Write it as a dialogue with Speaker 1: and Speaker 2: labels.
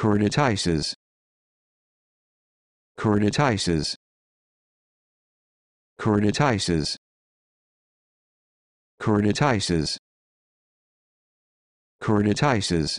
Speaker 1: Cordytices. Cordytices. Cordytices. Cordytices. Cordytices.